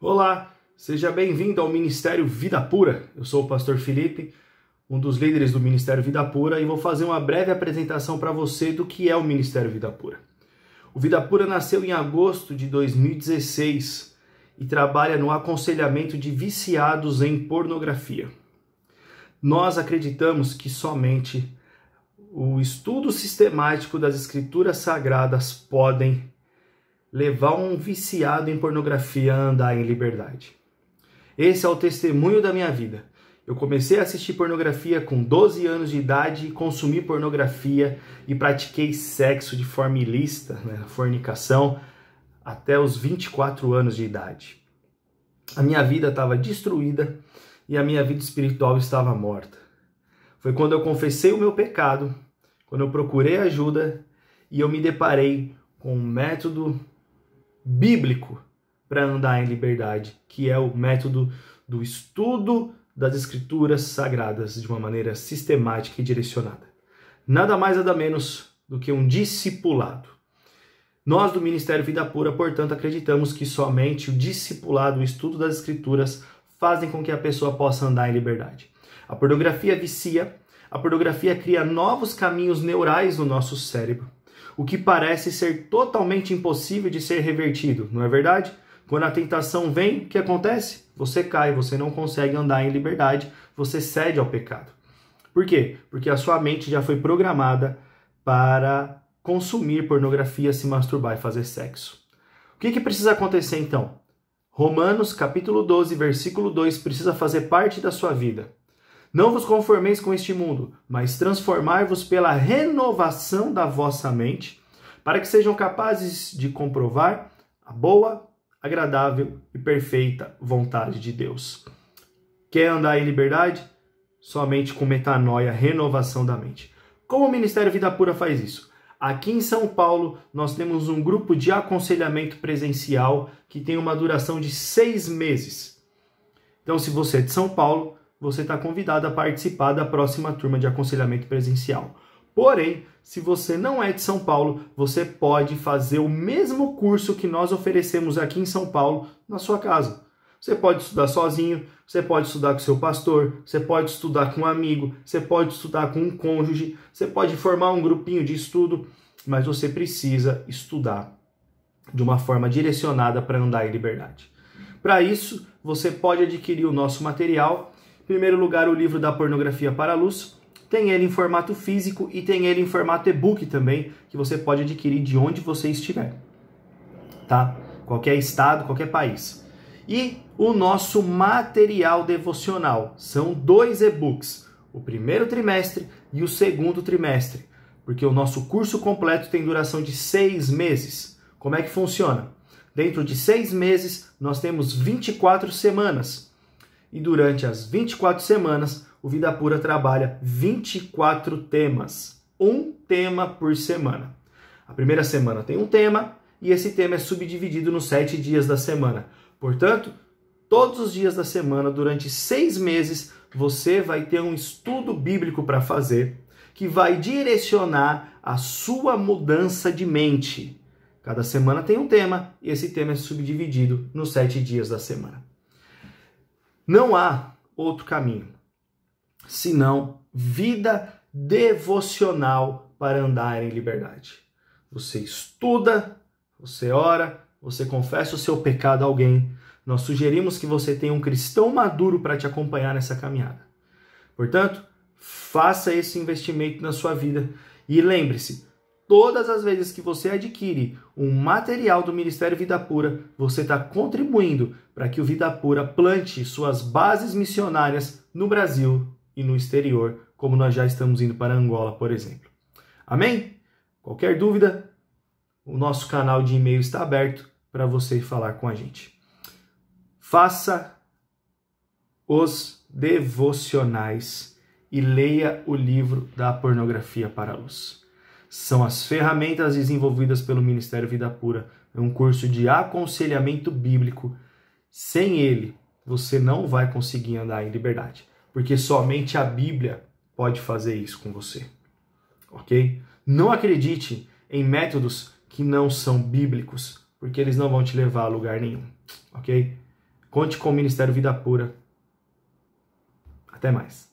Olá, seja bem-vindo ao Ministério Vida Pura. Eu sou o pastor Felipe, um dos líderes do Ministério Vida Pura, e vou fazer uma breve apresentação para você do que é o Ministério Vida Pura. O Vida Pura nasceu em agosto de 2016 e trabalha no aconselhamento de viciados em pornografia. Nós acreditamos que somente o estudo sistemático das escrituras sagradas podem levar um viciado em pornografia a andar em liberdade. Esse é o testemunho da minha vida. Eu comecei a assistir pornografia com 12 anos de idade, consumi pornografia e pratiquei sexo de forma ilícita, né, fornicação, até os 24 anos de idade. A minha vida estava destruída e a minha vida espiritual estava morta. Foi quando eu confessei o meu pecado, quando eu procurei ajuda e eu me deparei com um método bíblico para andar em liberdade, que é o método do estudo das escrituras sagradas de uma maneira sistemática e direcionada. Nada mais nada menos do que um discipulado. Nós do Ministério Vida Pura, portanto, acreditamos que somente o discipulado, o estudo das escrituras fazem com que a pessoa possa andar em liberdade. A pornografia vicia, a pornografia cria novos caminhos neurais no nosso cérebro o que parece ser totalmente impossível de ser revertido, não é verdade? Quando a tentação vem, o que acontece? Você cai, você não consegue andar em liberdade, você cede ao pecado. Por quê? Porque a sua mente já foi programada para consumir pornografia, se masturbar e fazer sexo. O que, que precisa acontecer então? Romanos capítulo 12, versículo 2 precisa fazer parte da sua vida. Não vos conformeis com este mundo, mas transformai-vos pela renovação da vossa mente, para que sejam capazes de comprovar a boa, agradável e perfeita vontade de Deus. Quer andar em liberdade? Somente com metanoia, renovação da mente. Como o Ministério Vida Pura faz isso? Aqui em São Paulo, nós temos um grupo de aconselhamento presencial que tem uma duração de seis meses. Então, se você é de São Paulo, você está convidado a participar da próxima turma de aconselhamento presencial. Porém, se você não é de São Paulo, você pode fazer o mesmo curso que nós oferecemos aqui em São Paulo na sua casa. Você pode estudar sozinho, você pode estudar com seu pastor, você pode estudar com um amigo, você pode estudar com um cônjuge, você pode formar um grupinho de estudo, mas você precisa estudar de uma forma direcionada para andar em liberdade. Para isso, você pode adquirir o nosso material primeiro lugar, o livro da pornografia para a luz. Tem ele em formato físico e tem ele em formato e-book também, que você pode adquirir de onde você estiver. Tá? Qualquer estado, qualquer país. E o nosso material devocional. São dois e-books, o primeiro trimestre e o segundo trimestre, porque o nosso curso completo tem duração de seis meses. Como é que funciona? Dentro de seis meses, nós temos 24 semanas e durante as 24 semanas, o Vida Pura trabalha 24 temas, um tema por semana. A primeira semana tem um tema e esse tema é subdividido nos sete dias da semana. Portanto, todos os dias da semana, durante seis meses, você vai ter um estudo bíblico para fazer que vai direcionar a sua mudança de mente. Cada semana tem um tema e esse tema é subdividido nos sete dias da semana. Não há outro caminho senão vida devocional para andar em liberdade. Você estuda, você ora, você confessa o seu pecado a alguém. Nós sugerimos que você tenha um cristão maduro para te acompanhar nessa caminhada. Portanto, faça esse investimento na sua vida e lembre-se, todas as vezes que você adquire um material do Ministério Vida Pura, você está contribuindo para que o Vida Pura plante suas bases missionárias no Brasil e no exterior, como nós já estamos indo para Angola, por exemplo. Amém? Qualquer dúvida, o nosso canal de e-mail está aberto para você falar com a gente. Faça os devocionais e leia o livro da pornografia para a luz são as ferramentas desenvolvidas pelo Ministério Vida Pura. É um curso de aconselhamento bíblico. Sem ele, você não vai conseguir andar em liberdade, porque somente a Bíblia pode fazer isso com você. OK? Não acredite em métodos que não são bíblicos, porque eles não vão te levar a lugar nenhum. OK? Conte com o Ministério Vida Pura. Até mais.